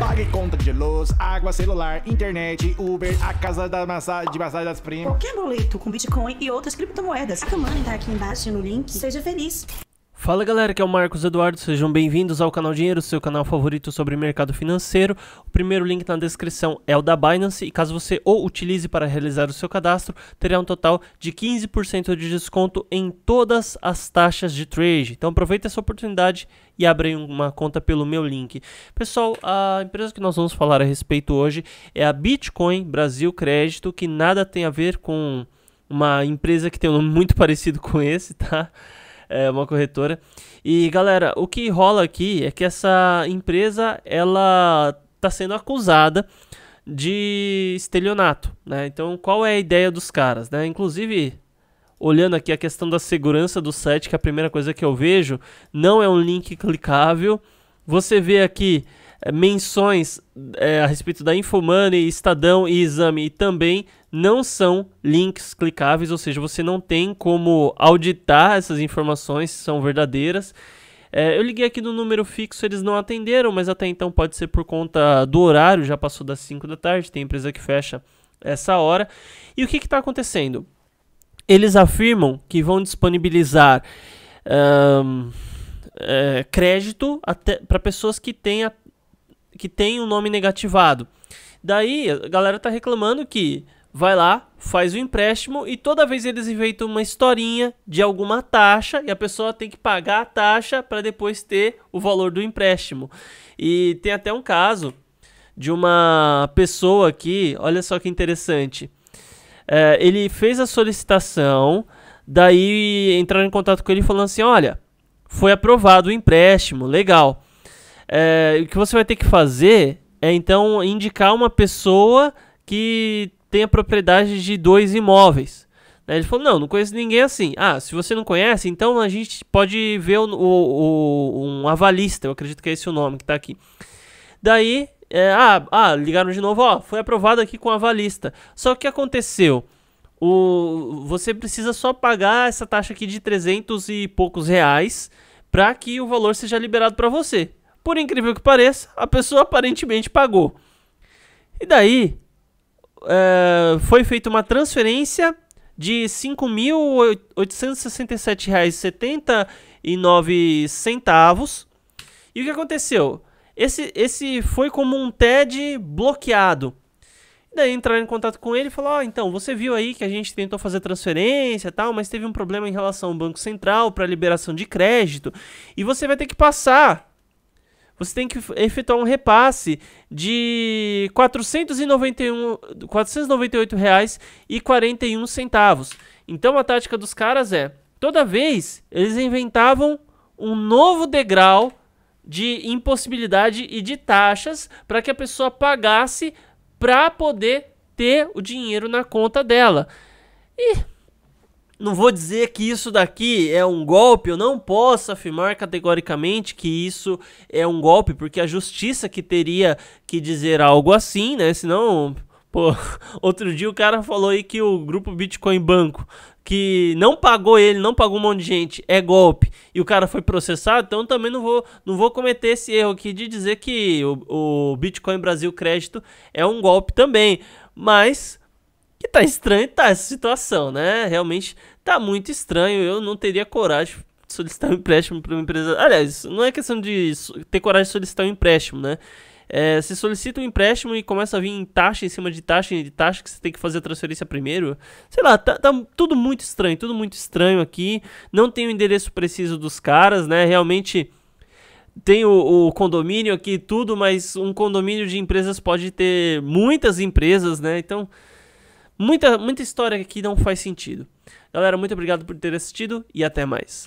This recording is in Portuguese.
Pague conta de luz, água, celular, internet, Uber, a casa da massagem, de massagem das primas. Qualquer boleto com Bitcoin e outras criptomoedas. A tá aqui embaixo no link. Seja feliz. Fala galera, aqui é o Marcos Eduardo, sejam bem-vindos ao canal Dinheiro, seu canal favorito sobre mercado financeiro. O primeiro link na descrição é o da Binance e caso você o utilize para realizar o seu cadastro, terá um total de 15% de desconto em todas as taxas de trade. Então aproveita essa oportunidade e abra uma conta pelo meu link. Pessoal, a empresa que nós vamos falar a respeito hoje é a Bitcoin Brasil Crédito, que nada tem a ver com uma empresa que tem um nome muito parecido com esse, tá? é uma corretora. E galera, o que rola aqui é que essa empresa ela está sendo acusada de estelionato, né? Então, qual é a ideia dos caras, né? Inclusive, olhando aqui a questão da segurança do site, que é a primeira coisa que eu vejo, não é um link clicável. Você vê aqui é, menções é, a respeito da Infomoney, Estadão e Exame e também não são links clicáveis, ou seja, você não tem como auditar essas informações, se são verdadeiras. É, eu liguei aqui no número fixo, eles não atenderam, mas até então pode ser por conta do horário, já passou das 5 da tarde, tem empresa que fecha essa hora. E o que está acontecendo? Eles afirmam que vão disponibilizar um, é, crédito para pessoas que têm até que tem o um nome negativado. Daí a galera tá reclamando que vai lá, faz o empréstimo e toda vez eles inventam uma historinha de alguma taxa e a pessoa tem que pagar a taxa para depois ter o valor do empréstimo. E tem até um caso de uma pessoa aqui, olha só que interessante. É, ele fez a solicitação, daí entraram em contato com ele falando assim: olha, foi aprovado o empréstimo, legal. É, o que você vai ter que fazer é então indicar uma pessoa que tenha propriedade de dois imóveis. Né, ele falou: não, não conheço ninguém assim. Ah, se você não conhece, então a gente pode ver o, o, o um avalista, eu acredito que é esse o nome que está aqui. Daí, é, ah, ah, ligaram de novo, ó, foi aprovado aqui com avalista. Só que aconteceu? O, você precisa só pagar essa taxa aqui de 300 e poucos reais para que o valor seja liberado para você por incrível que pareça, a pessoa aparentemente pagou. E daí é, foi feita uma transferência de R$ 5.867,79. E o que aconteceu? Esse, esse foi como um TED bloqueado. daí entraram em contato com ele e falaram: Ó, oh, então, você viu aí que a gente tentou fazer transferência tal, mas teve um problema em relação ao Banco Central para liberação de crédito. E você vai ter que passar você tem que efetuar um repasse de R$ 498,41. Então a tática dos caras é, toda vez eles inventavam um novo degrau de impossibilidade e de taxas para que a pessoa pagasse para poder ter o dinheiro na conta dela. E não vou dizer que isso daqui é um golpe, eu não posso afirmar categoricamente que isso é um golpe, porque a justiça que teria que dizer algo assim, né? Senão, pô, outro dia o cara falou aí que o grupo Bitcoin Banco que não pagou ele, não pagou um monte de gente, é golpe, e o cara foi processado, então também não vou, não vou cometer esse erro aqui de dizer que o, o Bitcoin Brasil Crédito é um golpe também. Mas que tá estranho tá essa situação, né? Realmente tá muito estranho. Eu não teria coragem de solicitar um empréstimo para uma empresa. Aliás, não é questão de ter coragem de solicitar um empréstimo, né? É, você solicita um empréstimo e começa a vir em taxa em cima de taxa de taxa que você tem que fazer a transferência primeiro. Sei lá, tá, tá tudo muito estranho, tudo muito estranho aqui. Não tem o endereço preciso dos caras, né? Realmente tem o, o, condomínio aqui tudo, mas um condomínio de empresas pode ter muitas empresas, né? Então Muita, muita história que não faz sentido. Galera, muito obrigado por ter assistido e até mais.